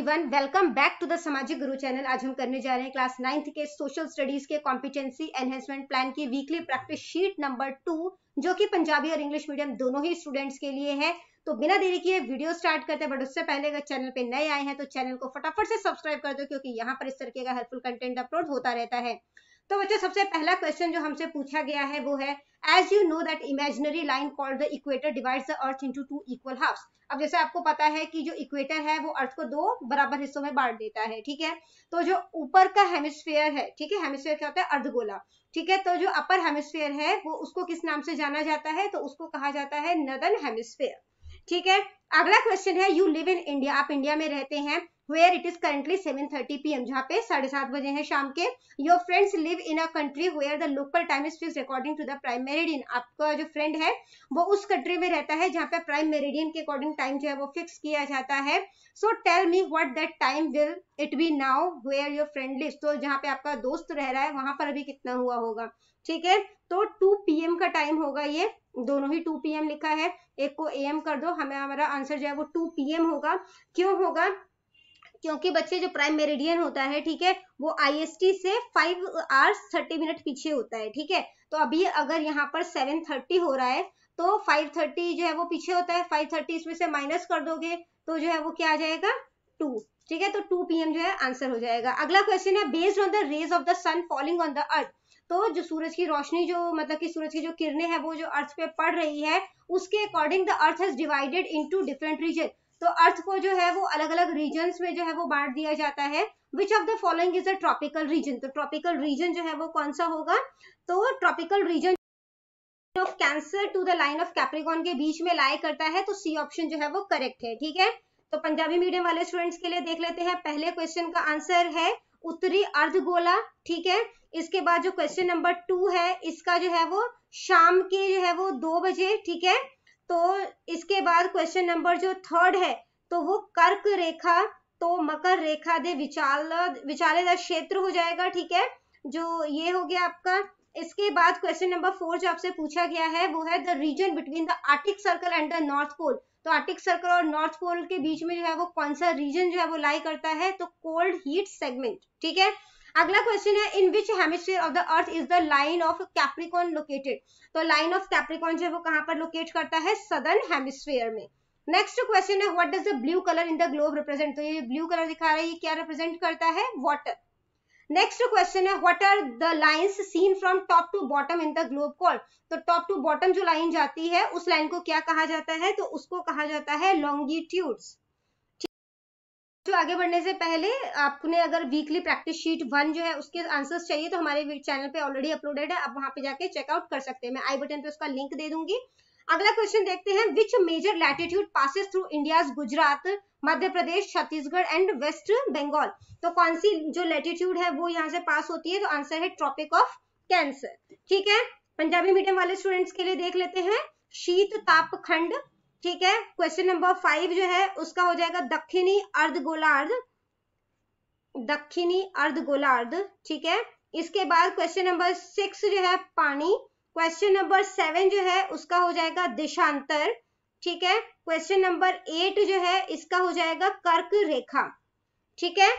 everyone welcome back to the Samajik Guru channel आज हम करने जा रहे हैं क्लास नाइन्थ के सोशल स्टडीज के कॉम्पिटेंसी एनहेंसमेंट प्लान की weekly practice sheet number two जो कि पंजाबी और इंग्लिश मीडियम दोनों ही स्टूडेंट्स के लिए है तो बिना देरी किए वीडियो स्टार्ट करते हैं बट उससे पहले अगर चैनल पे नए आए हैं तो चैनल को फटाफट से सब्सक्राइब कर दो क्योंकि यहाँ पर इस तरीके का हेल्पफुल कंटेंट अपलोड होता रहता है तो बच्चों सबसे पहला क्वेश्चन जो हमसे पूछा गया है वो है as you know that imaginary line called the equator divides the earth into two equal halves अब जैसे आपको पता है कि जो इक्वेटर है वो अर्थ को दो बराबर हिस्सों में बांट देता है ठीक है तो जो ऊपर का हेमिस्फेयर है ठीक है हेमिस्फेयर क्या होता है अर्धगोला ठीक है तो जो अपर हेमिस्फेयर है वो उसको किस नाम से जाना जाता है तो उसको कहा जाता है नदन हेमिस्फेयर ठीक है अगला क्वेश्चन है यू लिव इन इंडिया आप इंडिया में रहते हैं where it is currently seven thirty P M जहाँ पे साढ़े सात बजे हैं शाम के your friends live in a country where the local time is fix according to the prime meridian आपका जो फ्रेंड है वो उस कंट्री में रहता है जहाँ पे प्राइम मेरेडियन के अकॉर्डिंग टाइम जो है वो फिक्स किया जाता है so tell me what that time will it be now where your friend list तो जहाँ पे आपका दोस्त रह रहा है वहां पर अभी कितना हुआ होगा ठीक है तो 2 पीएम का टाइम होगा ये दोनों ही 2 पीएम लिखा है एक को एम कर दो हमें हमारा आंसर जो है वो 2 पीएम होगा क्यों होगा क्योंकि बच्चे जो प्राइम मेरिडियन होता है ठीक है वो आईएसटी से फाइव आवर्स थर्टी मिनट पीछे होता है ठीक है तो अभी अगर यहाँ पर सेवन थर्टी हो रहा है तो फाइव थर्टी जो है वो पीछे होता है फाइव थर्टी इसमें से माइनस कर दोगे तो जो है वो क्या आ जाएगा टू ठीक है तो टू पी जो है आंसर हो जाएगा अगला क्वेश्चन है based on the rays of the sun falling on the earth तो जो सूरज की रोशनी जो मतलब कि सूरज की जो किरणें हैं वो जो अर्थ पे पड़ रही है उसके according the earth has divided into different region तो अर्थ को जो है वो अलग अलग रीजन में जो है वो बांट दिया जाता है which of the following is a tropical region तो ट्रॉपिकल रीजन जो है वो कौन सा होगा तो tropical region of Cancer to the line of Capricorn के बीच में लाए करता है तो सी ऑप्शन जो है वो करेक्ट है ठीक है तो पंजाबी मीडियम वाले स्टूडेंट्स के लिए देख लेते हैं पहले क्वेश्चन का आंसर है उत्तरी अर्धगोला ठीक है इसके बाद जो क्वेश्चन नंबर टू है इसका जो है वो शाम के जो है वो दो बजे ठीक है तो इसके बाद क्वेश्चन नंबर जो थर्ड है तो वो कर्क रेखा तो मकर रेखा दे विचाल विचालित क्षेत्र हो जाएगा ठीक है जो ये हो गया आपका इसके बाद क्वेश्चन नंबर फोर जो आपसे पूछा गया है वो है the region between the Arctic Circle and the North Pole तो आर्टिक सर्कल और नॉर्थ पोल के बीच में जो है वो कौन सा रीजन जो है वो लाई करता है तो कोल्ड हीट सेगमेंट ठीक है अगला क्वेश्चन है in which hemisphere of the earth is the line of Capricorn located तो लाइन ऑफ कैप्रिकॉन जो है वो कहां पर लोकेट करता है सदर्न हेमिस्फीयर में नेक्स्ट क्वेश्चन है what does the blue colour in the globe represent तो ये ब्लू कलर दिखा रहा है ये क्या रिप्रेजेंट करता है वाटर नेक्स्ट क्वेश्चन है what are the lines seen from top to bottom in the globe call तो टॉप टू बॉटम जो लाइन जाती है उस लाइन को क्या कहा जाता है तो उसको कहा जाता है लॉन्गिट्यूड्स तो आगे बढ़ने से पहले आपने अगर वीकली प्रैक्टिस शीट वन जो है उसके आंसर्स चाहिए तो हमारे चैनल पे ऑलरेडी अपलोडेड है आप वहां पे जाके चेकआउट कर सकते हैं मैं आई बटन पे उसका लिंक दे दूंगी अगला क्वेश्चन देखते हैं which major latitude passes through India Gujarat Madhya Pradesh Chhattisgarh and West Bengal तो कौन सी जो लैटिट्यूड है वो यहाँ से पास होती है तो आंसर है ट्रॉपिक ऑफ कैंसर ठीक है पंजाबी मीडियम वाले स्टूडेंट्स के लिए देख लेते हैं शीत ताप खंड ठीक है क्वेश्चन नंबर फाइव जो है उसका हो जाएगा दक्षिणी अर्ध गोलार्ध दक्षिणी अर्ध गोलार्ध ठीक है इसके बाद क्वेश्चन नंबर सिक्स जो है पानी क्वेश्चन नंबर सेवन जो है उसका हो जाएगा दिशांतर ठीक है क्वेश्चन नंबर एट जो है इसका हो जाएगा कर्क रेखा ठीक है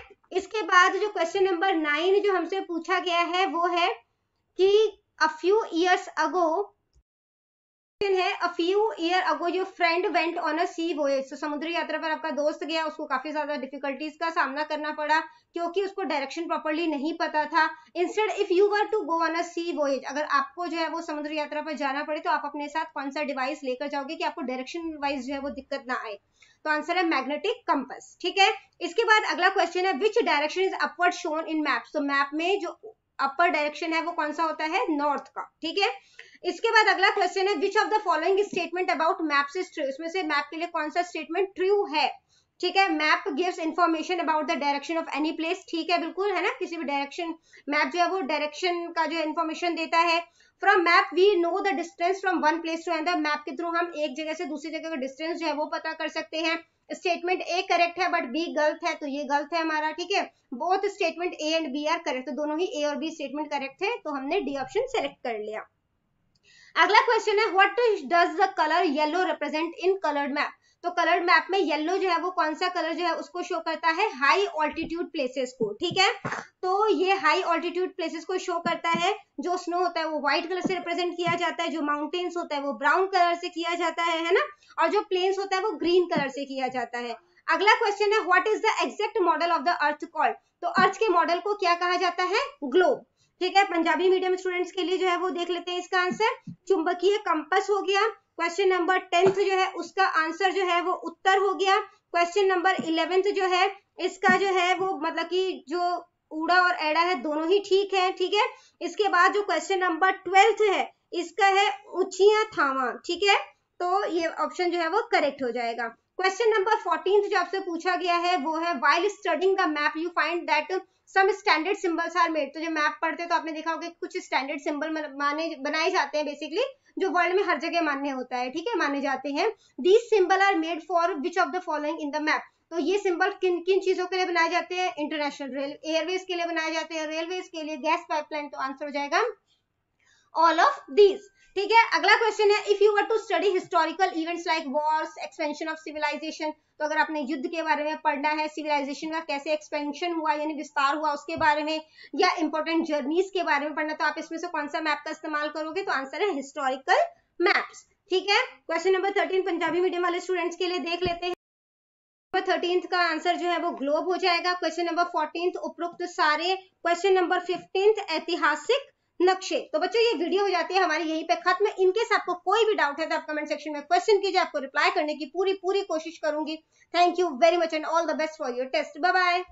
इसके बाद जो क्वेश्चन नंबर नाइन जो हमसे पूछा गया है वो है कि अ फ्यू ईयर्स अगो है अ फ्यू ईयर अगो जो friend went on a sea voyage समुद्री यात्रा पर आपका दोस्त गया उसको काफी ज्यादा डिफिकल्टीज का सामना करना पड़ा क्योंकि उसको डायरेक्शन प्रॉपरली नहीं पता था instead if you were to go on a sea voyage अगर आपको जो है वो समुद्र यात्रा पर जाना पड़े तो आप अपने साथ कौन सा डिवाइस लेकर जाओगे कि आपको डायरेक्शन वाइज जो है वो दिक्कत ना आए तो आंसर है मैग्नेटिक कंपस ठीक है इसके बाद अगला क्वेश्चन है which direction is upward shown in map तो मैप में जो अपर डायरेक्शन है वो कौन सा होता है नॉर्थ का ठीक है इसके बाद अगला क्वेश्चन है which of the following statement about maps is true इसमें से मैप के लिए कौन सा स्टेटमेंट ट्रू है ठीक है map gives information about the direction of any place ठीक है बिल्कुल है ना किसी भी डायरेक्शन मैप जो है वो डायरेक्शन का जो इन्फॉर्मेशन देता है from map we know the distance from one place to another map के थ्रू हम एक जगह से दूसरी जगह का डिस्टेंस जो है वो पता कर सकते हैं स्टेटमेंट ए करेक्ट है बट बी गलत है तो ये गलत है हमारा ठीक है both statement A and B are correct तो दोनों ही ए और बी स्टेटमेंट करेक्ट है तो हमने डी ऑप्शन सेलेक्ट कर लिया अगला क्वेश्चन है what does the colour yellow represent in coloured map तो कलर्ड मैप में येलो जो है वो कौन सा कलर जो है उसको शो करता है हाई ऑल्टीट्यूड प्लेसेस को ठीक है तो ये हाई ऑल्टीट्यूड प्लेसेस को शो करता है जो स्नो होता है वो व्हाइट कलर से रिप्रेजेंट किया जाता है जो माउंटेन्स होता है वो ब्राउन कलर से किया जाता है है ना और जो प्लेन्स होता है वो ग्रीन कलर से किया जाता है अगला क्वेश्चन है what is the exact model of the earth called तो अर्थ के मॉडल को क्या कहा जाता है ग्लोब ठीक है पंजाबी मीडियम स्टूडेंट्स के लिए जो है वो देख लेते हैं इसका आंसर चुंबकीय कंपस हो गया क्वेश्चन नंबर टेंथ जो है उसका आंसर जो है वो उत्तर हो गया क्वेश्चन नंबर इलेवेंथ जो है इसका जो है वो मतलब की जो उड़ा और एड़ा है दोनों ही ठीक है ठीक है इसके बाद जो क्वेश्चन नंबर ट्वेल्थ है इसका है उचिया थावा ठीक है तो ये ऑप्शन जो है वो करेक्ट हो जाएगा क्वेश्चन नंबर फोर्टीन जो आपसे पूछा गया है वो है while studying the map you find that some standard symbols are made तो जो मैप पढ़ते हैं तो आपने देखा होगा कुछ स्टैंडर्ड सिंबल माने बनाए जाते हैं बेसिकली जो वर्ल्ड में हर जगह मान्य होता है ठीक है माने जाते हैं these symbol are made for which of the following in the map तो ये सिंबल किन किन चीजों के लिए बनाए जाते हैं इंटरनेशनल रेल एयरवेज के लिए बनाए जाते हैं रेलवेज के लिए गैस पाइपलाइन तो आंसर हो जाएगा ऑल ऑफ दीज ठीक है अगला क्वेश्चन है if you were to study historical events like wars expansion of civilisation तो अगर आपने युद्ध के बारे में पढ़ना है सिविलाइजेशन का कैसे एक्सपेंशन हुआ यानी विस्तार हुआ उसके बारे में या इंपॉर्टेंट जर्नीज के बारे में पढ़ना तो आप इसमें से कौन सा मैप का इस्तेमाल करोगे तो आंसर है हिस्टोरिकल मैप्स ठीक है question number thirteen Punjabi medium वाले स्टूडेंट्स के लिए देख लेते हैं थर्टींथ का आंसर जो है वो ग्लोब हो जाएगा क्वेश्चन नंबर फोर्टींथ उपरोक्त सारे क्वेश्चन नंबर फिफ्टींथ ऐतिहासिक नक्शे तो बच्चों ये वीडियो हो जाती है हमारी यहीं पे खत्म इनके साथ आपको कोई भी डाउट है तो आप कमेंट सेक्शन में क्वेश्चन कीजिए आपको रिप्लाई करने की पूरी पूरी कोशिश करूंगी thank you very much and all the best for your test bye bye